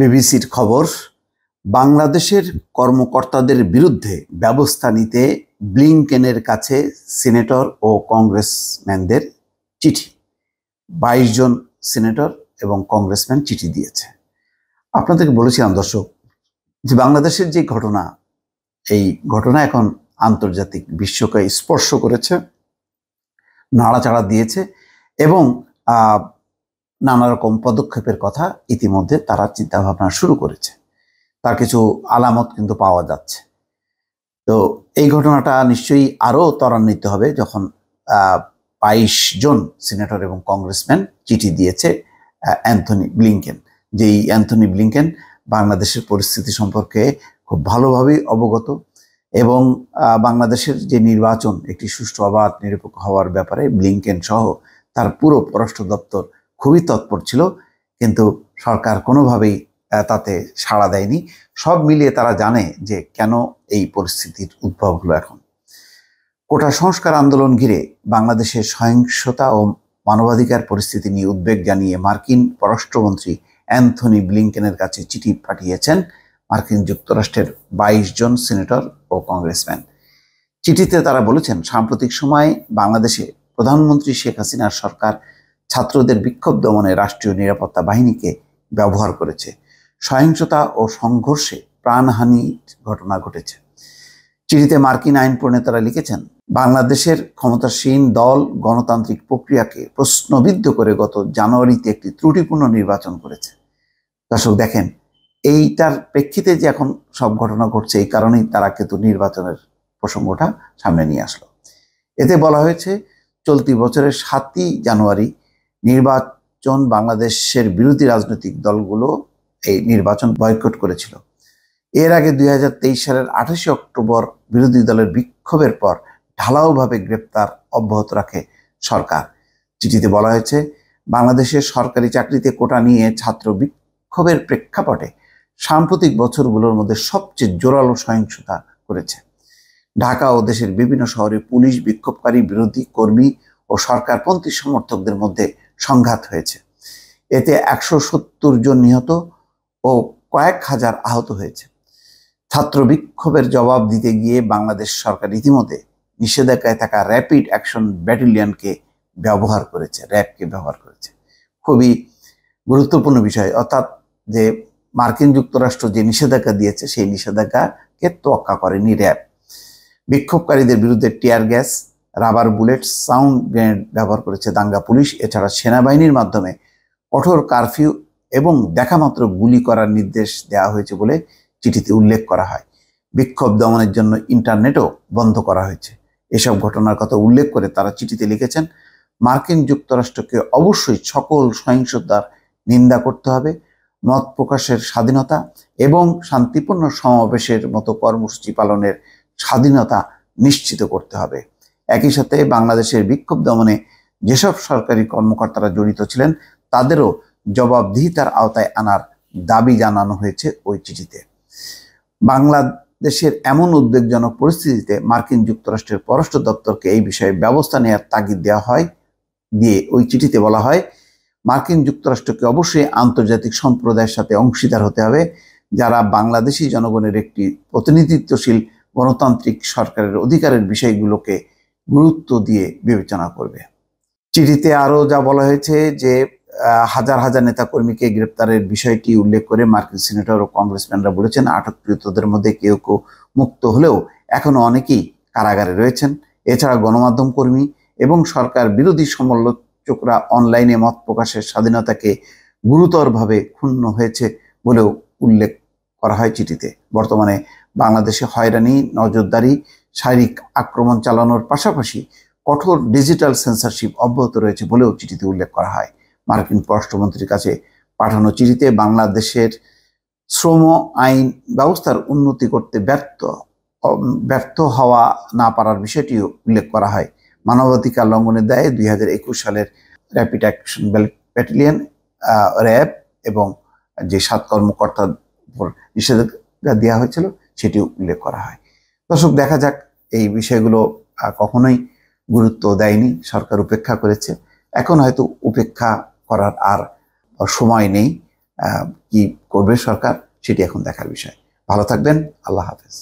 বিবিসির খবর বাংলাদেশের কর্মকর্তাদের বিরুদ্ধে ব্যবস্থা নিতে ব্লিংকেনের কাছে সিনেটর ও কংগ্রেসম্যানদের চিঠি বাইশ জন সিনেটর এবং কংগ্রেসম্যান চিঠি দিয়েছে আপনাদেরকে বলেছিলাম দর্শক যে বাংলাদেশের যে ঘটনা এই ঘটনা এখন আন্তর্জাতিক বিশ্বকে স্পর্শ করেছে নাড়াচাড়া দিয়েছে এবং নানা রকম পদক্ষেপের কথা ইতিমধ্যে তারা চিন্তা ভাবনা শুরু করেছে তার কিছু আলামত কিন্তু পাওয়া যাচ্ছে তো এই ঘটনাটা নিশ্চয়ই আরও ত্বরান্বিত হবে যখন বাইশ জন সিনেটর এবং কংগ্রেসম্যান চিঠি দিয়েছে অ্যান্থনি ব্লিংকেন যেই অ্যান্থনি ব্লিংকেন বাংলাদেশের পরিস্থিতি সম্পর্কে খুব ভালোভাবেই অবগত এবং বাংলাদেশের যে নির্বাচন একটি সুষ্ঠু অবাধ নিরপেক্ষ হওয়ার ব্যাপারে ব্লিংকেন সহ তার পুরো পররাষ্ট্র দপ্তর খুবই তৎপর ছিল কিন্তু সরকার কোনোভাবেই তাতে সাড়া দেয়নি সব মিলিয়ে তারা জানে যে কেন এই পরিস্থিতির উদ্ভব হলো এখন কোটা সংস্কার আন্দোলন ঘিরে বাংলাদেশের সহিংসতা ও মানবাধিকার পরিস্থিতি নিয়ে উদ্বেগ জানিয়ে মার্কিন পররাষ্ট্রমন্ত্রী অ্যান্থনি ব্লিংকেনের কাছে চিঠি পাঠিয়েছেন মার্কিন যুক্তরাষ্ট্রের বাইশ জন সিনেটর ও কংগ্রেসম্যান চিঠিতে তারা বলেছেন সাম্প্রতিক সময়ে বাংলাদেশে প্রধানমন্ত্রী শেখ হাসিনার সরকার ছাত্রদের বিক্ষোভ দমনে রাষ্ট্রীয় নিরাপত্তা বাহিনীকে ব্যবহার করেছে সহিংসতা ও সংঘর্ষে প্রাণহানির ঘটনা ঘটেছে চিঠিতে মার্কিন আইন প্রণেতারা লিখেছেন বাংলাদেশের ক্ষমতাসীন দল গণতান্ত্রিক প্রক্রিয়াকে প্রশ্নবিদ্ধ করে গত জানুয়ারিতে একটি ত্রুটিপূর্ণ নির্বাচন করেছে দর্শক দেখেন এইটার প্রেক্ষিতে যে এখন সব ঘটনা ঘটছে এই কারণেই তারা কিন্তু নির্বাচনের প্রসঙ্গটা সামনে নিয়ে আসলো এতে বলা হয়েছে চলতি বছরের সাতই জানুয়ারি নির্বাচন বাংলাদেশের বিরোধী রাজনৈতিক দলগুলো এই নির্বাচন বয়কট করেছিল এর আগে দুই সালের আঠাশে অক্টোবর বিরোধী দলের বিক্ষোভের পর ঢালাওভাবে গ্রেপ্তার অব্যাহত রাখে সরকার চিঠিতে বলা হয়েছে বাংলাদেশের সরকারি চাকরিতে কোটা নিয়ে ছাত্র বিক্ষোভের প্রেক্ষাপটে সাম্প্রতিক বছরগুলোর মধ্যে সবচেয়ে জোরালো সহিংসতা করেছে ঢাকা ও দেশের বিভিন্ন শহরে পুলিশ বিক্ষোভকারী বিরোধী কর্মী ও সরকারপন্থী সমর্থকদের মধ্যে সংঘাত হয়েছে এতে একশো জন নিহত ও কয়েক হাজার আহত হয়েছে ছাত্র বিক্ষোভের জবাব দিতে গিয়ে বাংলাদেশ সরকার ইতিমধ্যে নিষেধাজ্ঞায় থাকা র্যাপিড অ্যাকশন ব্যাটালিয়নকে ব্যবহার করেছে র্যাবকে ব্যবহার করেছে খুবই গুরুত্বপূর্ণ বিষয় অর্থাৎ যে মার্কিন যুক্তরাষ্ট্র যে নিষেধাজ্ঞা দিয়েছে সেই নিষেধাজ্ঞাকে তোয়াক্কা করেনি র্যাব বিক্ষোভকারীদের বিরুদ্ধে tear gas rubber bullet sound grenade ব্যবহার করেছে দাঙ্গা পুলিশ এছাড়া সেনাবাহিনীর মাধ্যমে কঠোর কারফিউ এবং দেখামাত্র গুলি করার নির্দেশ দেওয়া হয়েছে বলে চিঠিতে উল্লেখ করা হয় বিক্ষোভ দমনের জন্য ইন্টারনেটও বন্ধ করা হয়েছে এসব ঘটনার কথা উল্লেখ করে তারা চিঠিতে লিখেছেন মার্কিন যুক্তরাষ্ট্রকে অবশ্যই সকল সহিংসতার নিন্দা করতে হবে মত প্রকাশের স্বাধীনতা এবং শান্তিপূর্ণ সমাবেশের মতো কর্মসূচি পালনের স্বাধীনতা নিশ্চিত করতে হবে একই সাথে বাংলাদেশের বিক্ষোভ দমনে যেসব সরকারি কর্মকর্তারা জড়িত ছিলেন তাদেরও জবাবদিহিতার আওতায় আনার দাবি জানানো হয়েছে ওই চিঠিতে বাংলাদেশের এমন উদ্বেগজনক পরিস্থিতিতে মার্কিন যুক্তরাষ্ট্রের পররাষ্ট্র দপ্তরকে এই বিষয়ে ব্যবস্থা নেওয়ার তাগিদ দেওয়া হয় দিয়ে ওই চিঠিতে বলা হয় মার্কিন যুক্তরাষ্ট্রকে অবশ্যই আন্তর্জাতিক সম্প্রদায়ের সাথে অংশীদার হতে হবে যারা বাংলাদেশি জনগণের একটি প্রতিনিধিত্বশীল গণতান্ত্রিক সরকারের অধিকারের বিষয়গুলোকে গুরুত্ব দিয়ে বিবেচনা করবে চিঠিতে আরও যা বলা হয়েছে যে হাজার হাজার নেতাকর্মীকে গ্রেপ্তারের বিষয়টি উল্লেখ করে মার্কিন সিনেটর ও কংগ্রেসম্যানরা বলেছেন আটককৃতদের মধ্যে কেউ কেউ মুক্ত হলেও এখনও অনেকেই কারাগারে রয়েছেন এছাড়া গণমাধ্যম কর্মী এবং সরকার বিরোধী সমালোচকরা অনলাইনে মত প্রকাশের স্বাধীনতাকে গুরুতরভাবে ক্ষুণ্ণ হয়েছে বলেও উল্লেখ করা হয় চিঠিতে বর্তমানে বাংলাদেশে হয়রানি নজরদারি শারীরিক আক্রমণ চালানোর পাশাপাশি কঠোর ডিজিটাল সেন্সরশিপ অব্যাহত রয়েছে বলেও চিঠিতে উল্লেখ করা হয় মার্কিন পররাষ্ট্রমন্ত্রীর কাছে পাঠানো চিঠিতে বাংলাদেশের শ্রম আইন ব্যবস্থার উন্নতি করতে ব্যর্থ ব্যর্থ হওয়া না পারার বিষয়টিও উল্লেখ করা হয় মানবাধিকার লঙ্ঘনের দায়ে দুই হাজার একুশ সালের র্যাপিড অ্যাকশন ব্যাটালিয়ন র্যাব এবং যে সাত কর্মকর্তার উপর নিষেধাজ্ঞা দেওয়া হয়েছিল সেটিও উল্লেখ করা হয় দর্শক দেখা যাক এই বিষয়গুলো কখনোই গুরুত্ব দেয়নি সরকার উপেক্ষা করেছে এখন হয়তো উপেক্ষা করার আর সময় নেই কি করবে সরকার সেটি এখন দেখার বিষয় ভালো থাকবেন আল্লাহ হাফেজ